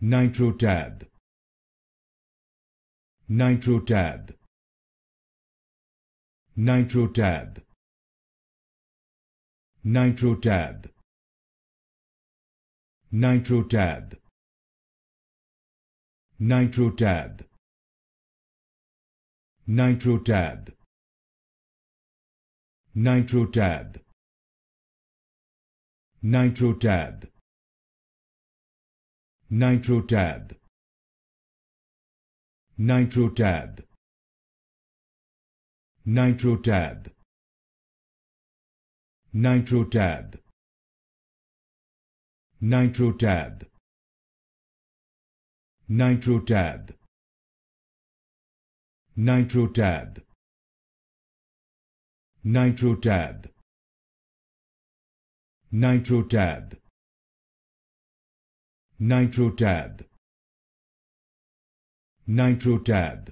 Nitro Nitro Nitro Tab. Tab. Tab. Nitro Tab. Nitro Tab. Nitro Tab. Nitro Tab. Nitro Nitro Nitro Tab. Tab. Tab. Nitro Tab. Nitro Tab. Nitro Tab. Nitro Tab. Nitro tab. Nitro tab.